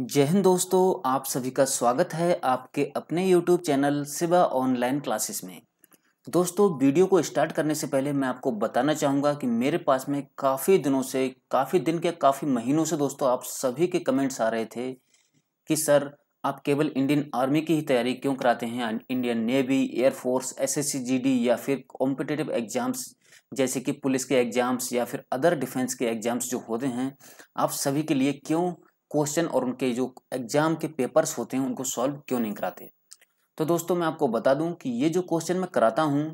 जय हिंद दोस्तों आप सभी का स्वागत है आपके अपने YouTube चैनल सिवा ऑनलाइन क्लासेस में दोस्तों वीडियो को स्टार्ट करने से पहले मैं आपको बताना चाहूँगा कि मेरे पास में काफ़ी दिनों से काफ़ी दिन के काफ़ी महीनों से दोस्तों आप सभी के कमेंट्स आ रहे थे कि सर आप केवल इंडियन आर्मी की ही तैयारी क्यों कराते हैं Indian navy airforce S S या फिर कॉम्पिटेटिव एग्जाम्स जैसे कि पुलिस के एग्ज़ाम्स या फिर अदर डिफेंस के एग्ज़ाम्स जो होते हैं आप सभी के लिए क्यों क्वेश्चन और उनके जो एग्जाम के पेपर्स होते हैं उनको सॉल्व क्यों नहीं कराते तो दोस्तों मैं आपको बता दूं कि ये जो क्वेश्चन मैं कराता हूं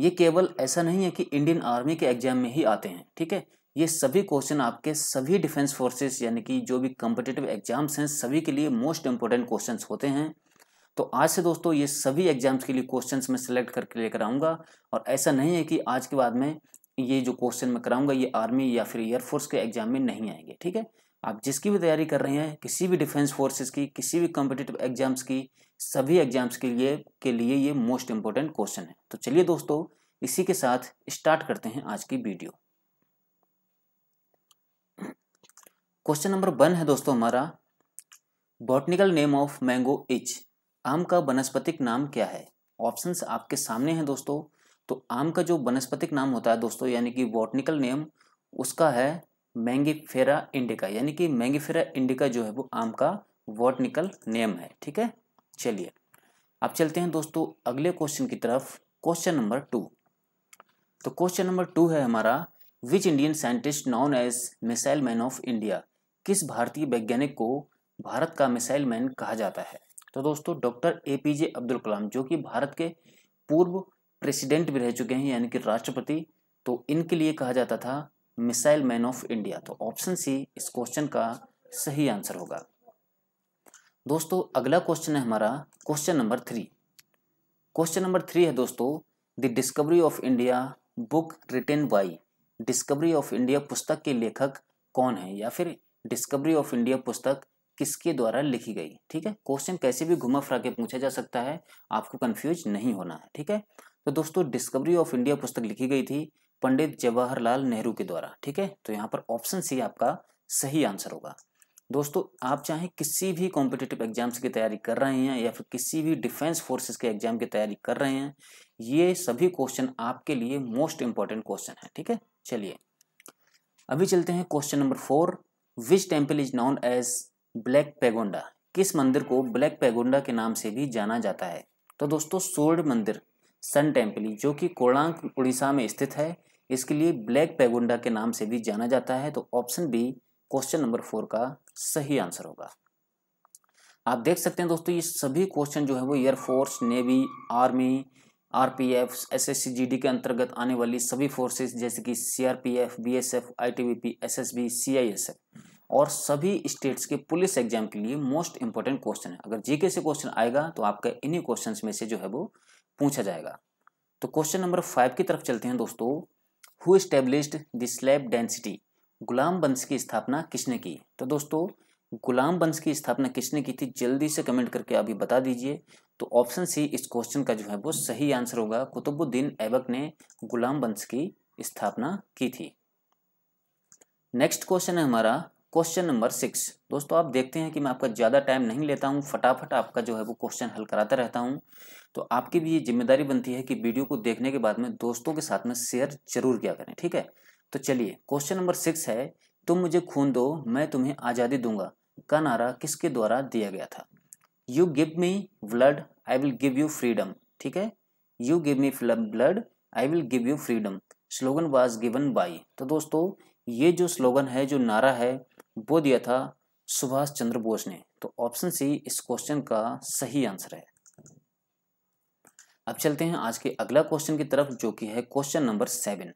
ये केवल ऐसा नहीं है कि इंडियन आर्मी के एग्जाम में ही आते हैं ठीक है ये सभी क्वेश्चन आपके सभी डिफेंस फोर्सेस यानी कि जो भी कम्पिटेटिव एग्जाम्स हैं सभी के लिए मोस्ट इंपॉर्टेंट क्वेश्चन होते हैं तो आज से दोस्तों ये सभी एग्जाम्स के लिए क्वेश्चन मैं सिलेक्ट करके लेकर आऊँगा और ऐसा नहीं है कि आज के बाद में ये जो क्वेश्चन मैं कराऊंगा ये आर्मी या फिर एयरफोर्स के एग्जाम में नहीं आएंगे ठीक है आप जिसकी भी तैयारी कर रहे हैं किसी भी डिफेंस फोर्सेस की किसी भी कॉम्पिटिटिव एग्जाम्स की सभी एग्जाम्स के लिए के लिए ये मोस्ट इम्पोर्टेंट क्वेश्चन है तो चलिए दोस्तों इसी के साथ स्टार्ट करते हैं आज की वीडियो क्वेश्चन नंबर वन है दोस्तों हमारा botanical name of mango is आम का वनस्पतिक नाम क्या है ऑप्शन आपके सामने हैं दोस्तों तो आम का जो वनस्पतिक नाम होता है दोस्तों यानी कि बॉटनिकल नेम उसका है मैंगीफेरा इंडिका यानी कि मैंगीफेरा इंडिका जो है वो आम का वॉटनिकल नेम है ठीक है चलिए अब चलते हैं दोस्तों अगले क्वेश्चन की तरफ क्वेश्चन नंबर टू तो क्वेश्चन नंबर टू है हमारा which Indian scientist known as missile man of India किस भारतीय वैज्ञानिक को भारत का मिसाइल मैन कहा जाता है तो दोस्तों doctor A P J Abdul Kalam जो कि भारत के पूर्व प्रेसिडेंट भी रह चुके हैं यानी कि राष्ट्रपति तो इनके लिए कहा जाता था मिसाइल मैन ऑफ इंडिया तो ऑप्शन सी इस क्वेश्चन का सही आंसर होगा दोस्तों अगला क्वेश्चन है हमारा question number three question number three है दोस्तों the discovery of India book written by discovery of India पुस्तक के लेखक कौन है या फिर डिस्कवरी ऑफ इंडिया पुस्तक किसके द्वारा लिखी गई ठीक है क्वेश्चन कैसे भी घुमा फिरा के पूछा जा सकता है आपको कंफ्यूज नहीं होना है ठीक है तो दोस्तों डिस्कवरी ऑफ इंडिया पुस्तक लिखी गई थी पंडित जवाहरलाल नेहरू के द्वारा ठीक है तो यहाँ पर ऑप्शन सी आपका सही आंसर होगा दोस्तों आप चाहे किसी भी कॉम्पिटेटिव एग्जाम्स की तैयारी कर रहे हैं या फिर किसी भी डिफेंस फोर्सेस के एग्जाम की तैयारी कर रहे हैं ये सभी क्वेश्चन आपके लिए मोस्ट इंपॉर्टेंट क्वेश्चन है ठीक है चलिए अभी चलते हैं question number four which temple is known as black pagoda किस मंदिर को ब्लैक पैगोंडा के नाम से भी जाना जाता है तो दोस्तों सोर्ड मंदिर सन टेम्पल जो कि कोणांक उड़ीसा में स्थित है इसके लिए ब्लैक पैगोंडा के नाम से भी जाना जाता है तो option B question number four का सही आंसर होगा आप देख सकते हैं दोस्तों ये सभी क्वेश्चन जो है वो airforce navy army RPF SSC GD के अंतर्गत आने वाली सभी फोर्सेस जैसे कि CRPF BSF ITBP SSB CISF और सभी स्टेट्स के पुलिस एग्जाम के लिए मोस्ट इंपॉर्टेंट क्वेश्चन है अगर जीके से क्वेश्चन आएगा तो आपका इन्हीं क्वेश्चन में से जो है वो पूछा जाएगा तो क्वेश्चन नंबर फाइव की तरफ चलते हैं दोस्तों who established the slave dynasty गुलाम वंश की स्थापना किसने की तो दोस्तों गुलाम वंश की स्थापना किसने की थी जल्दी से कमेंट करके अभी बता दीजिए तो ऑप्शन सी इस क्वेश्चन का जो है वो सही आंसर होगा कुतुबुद्दीन ऐबक ने गुलाम वंश की स्थापना की थी नेक्स्ट क्वेश्चन है हमारा क्वेश्चन नंबर सिक्स दोस्तों आप देखते हैं कि मैं आपका ज़्यादा टाइम नहीं लेता हूँ फटाफट आपका जो है वो क्वेश्चन हल कराता रहता हूँ तो आपकी भी ये जिम्मेदारी बनती है कि वीडियो को देखने के बाद में दोस्तों के साथ में शेयर जरूर किया करें ठीक है तो चलिए क्वेश्चन नंबर सिक्स है तुम मुझे खून दो मैं तुम्हें आज़ादी दूंगा का नारा किसके द्वारा दिया गया था you give me blood I will give you freedom ठीक है you give me blood I will give you freedom slogan was given by तो दोस्तों ये जो स्लोगन है जो नारा है वो दिया था सुभाष चंद्र बोस ने तो ऑप्शन सी इस क्वेश्चन का सही आंसर है अब चलते हैं आज के अगला क्वेश्चन की तरफ जो कि है क्वेश्चन नंबर सेवन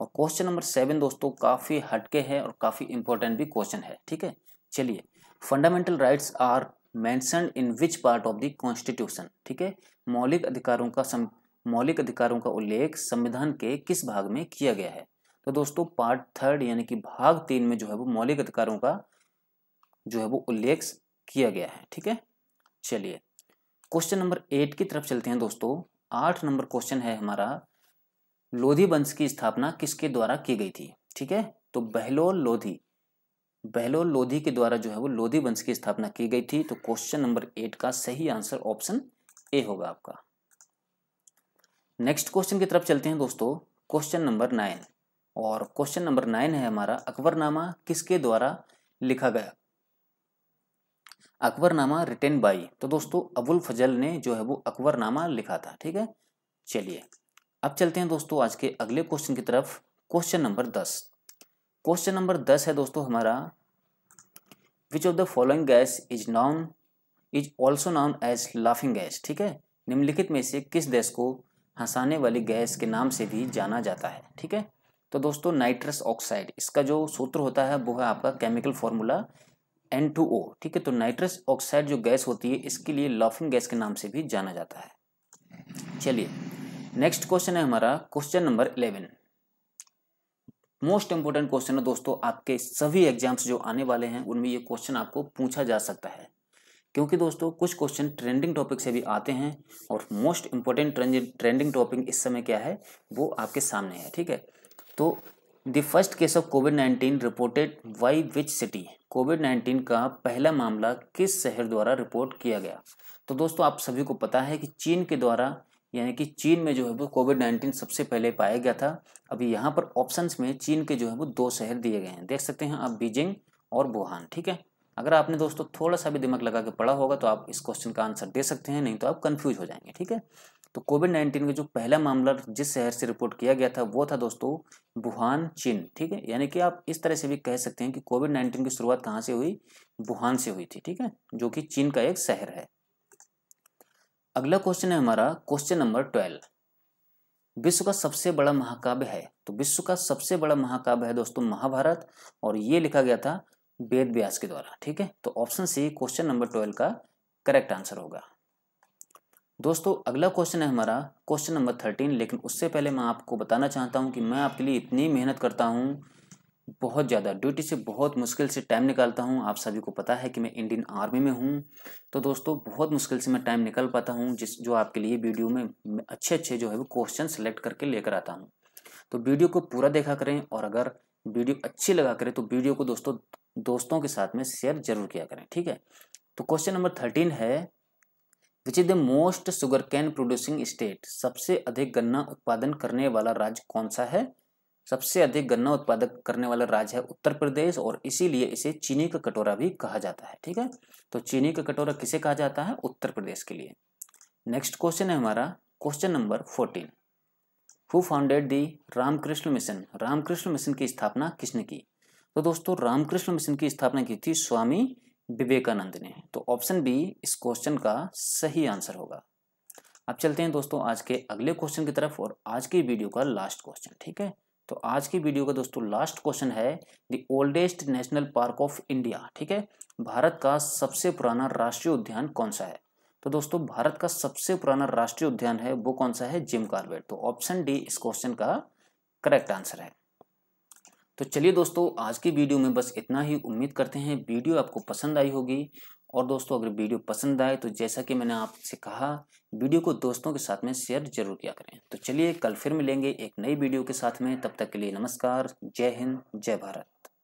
और क्वेश्चन नंबर सेवन दोस्तों काफ़ी हटके है और काफ़ी इंपॉर्टेंट भी क्वेश्चन है ठीक है चलिए fundamental rights are mentioned in which part of the constitution ठीक है मौलिक अधिकारों का सम मौलिक अधिकारों का उल्लेख संविधान के किस भाग में किया गया है तो दोस्तों पार्ट थर्ड यानी कि भाग तीन में जो है वो मौलिक अधिकारों का जो है वो उल्लेख किया गया है ठीक है चलिए क्वेश्चन नंबर एट की तरफ चलते हैं दोस्तों आठ नंबर क्वेश्चन है हमारा लोधी वंश की स्थापना किसके द्वारा की गई थी ठीक है तो बहलोल लोधी बहलोल लोधी के द्वारा जो है वो लोधी वंश की स्थापना की गई थी तो क्वेश्चन नंबर एट का सही आंसर ऑप्शन ए होगा आपका नेक्स्ट क्वेश्चन की तरफ चलते हैं दोस्तों क्वेश्चन नंबर नाइन और क्वेश्चन नंबर नाइन है हमारा अकबरनामा किसके द्वारा लिखा गया अकबरनामा रिटेन बाई तो दोस्तों अबुल फजल ने जो है वो अकबरनामा लिखा था ठीक है चलिए अब चलते हैं दोस्तों आज के अगले क्वेश्चन की तरफ क्वेश्चन नंबर दस क्वेश्चन नंबर दस है दोस्तों हमारा which of the following gas is known is also known as laughing gas ठीक है निम्नलिखित में से किस देश को हंसाने वाली गैस के नाम से भी जाना जाता है ठीक है तो दोस्तों नाइट्रस ऑक्साइड इसका जो सूत्र होता है वो है आपका chemical formula N two O ठीक है तो नाइट्रस ऑक्साइड जो गैस होती है इसके लिए लॉफिंग गैस के नाम से भी जाना जाता है चलिए नेक्स्ट क्वेश्चन है हमारा question number eleven most important question है दोस्तों आपके सभी एग्जाम्स जो आने वाले हैं उनमें ये क्वेश्चन आपको पूछा जा सकता है क्योंकि दोस्तों कुछ क्वेश्चन ट्रेंडिंग टॉपिक से भी आते हैं और मोस्ट इंपॉर्टेंट ट्रेंडिंग टॉपिक इस समय क्या है वो आपके सामने है ठीक है तो the first case of covid nineteen reported by which city covid nineteen का पहला मामला किस शहर द्वारा रिपोर्ट किया गया तो दोस्तों आप सभी को पता है कि चीन के द्वारा यानी कि चीन में जो है वो कोविड नाइन्टीन सबसे पहले पाया गया था अभी यहाँ पर ऑप्शंस में चीन के जो है वो दो शहर दिए गए हैं देख सकते हैं आप बीजिंग और वुहान ठीक है अगर आपने दोस्तों थोड़ा सा भी दिमाग लगा के पढ़ा होगा तो आप इस क्वेश्चन का आंसर दे सकते हैं नहीं तो आप कन्फ्यूज हो जाएंगे ठीक है तो कोविड नाइन्टीन का जो पहला मामला जिस शहर से रिपोर्ट किया गया था वो था दोस्तों वुहान चीन ठीक है यानी कि आप इस तरह से भी कह सकते हैं कि कोविड नाइन्टीन की शुरुआत कहाँ से हुई वुहान से हुई थी ठीक है जो कि चीन का एक शहर है अगला क्वेश्चन है हमारा क्वेश्चन नंबर ट्वेल्व विश्व का सबसे बड़ा महाकाव्य है तो विश्व का सबसे बड़ा महाकाव्य है दोस्तों महाभारत और ये लिखा गया था वेद व्यास के द्वारा ठीक है तो option C question number twelve का करेक्ट आंसर होगा दोस्तों अगला क्वेश्चन है हमारा क्वेश्चन नंबर थर्टीन लेकिन उससे पहले मैं आपको बताना चाहता हूँ कि मैं आपके लिए इतनी मेहनत करता हूँ बहुत ज़्यादा ड्यूटी से बहुत मुश्किल से टाइम निकालता हूँ आप सभी को पता है कि मैं इंडियन आर्मी में हूँ तो दोस्तों बहुत मुश्किल से मैं टाइम निकाल पाता हूँ जिस जो आपके लिए वीडियो में अच्छे अच्छे जो है वो क्वेश्चन सेलेक्ट करके लेकर आता हूँ तो वीडियो को पूरा देखा करें और अगर वीडियो अच्छी लगा करें तो वीडियो को दोस्तों दोस्तों के साथ में शेयर जरूर किया करें ठीक है तो क्वेश्चन नंबर थर्टीन है which is the most sugar cane producing state सबसे अधिक गन्ना उत्पादन करने वाला राज्य कौन सा है सबसे अधिक गन्ना उत्पादक करने वाला राज्य है उत्तर प्रदेश और इसीलिए इसे चीनी का कटोरा भी कहा जाता है ठीक है तो चीनी का कटोरा किसे कहा जाता है उत्तर प्रदेश के लिए नेक्स्ट क्वेश्चन है हमारा question number fourteen who founded the Ramakrishna mission Ramakrishna mission की स्थापना किसने की तो दोस्तों रामकृष्ण मिशन की स्थापना की थी स्वामी विवेकानंद ने तो ऑप्शन बी इस क्वेश्चन का सही आंसर होगा अब चलते हैं दोस्तों आज के अगले क्वेश्चन की तरफ और आज की वीडियो का लास्ट क्वेश्चन ठीक है तो आज की वीडियो का दोस्तों लास्ट क्वेश्चन है the oldest national park of India ठीक है भारत का सबसे पुराना राष्ट्रीय उद्यान कौन सा है तो दोस्तों भारत का सबसे पुराना राष्ट्रीय उद्यान है वो कौन सा है जिम कार्बेट तो ऑप्शन डी इस क्वेश्चन का करेक्ट आंसर है तो चलिए दोस्तों आज की वीडियो में बस इतना ही उम्मीद करते हैं वीडियो आपको पसंद आई होगी और दोस्तों अगर वीडियो पसंद आए तो जैसा कि मैंने आपसे कहा वीडियो को दोस्तों के साथ में शेयर जरूर किया करें तो चलिए कल फिर मिलेंगे एक नई वीडियो के साथ में तब तक के लिए नमस्कार जय हिंद जय भारत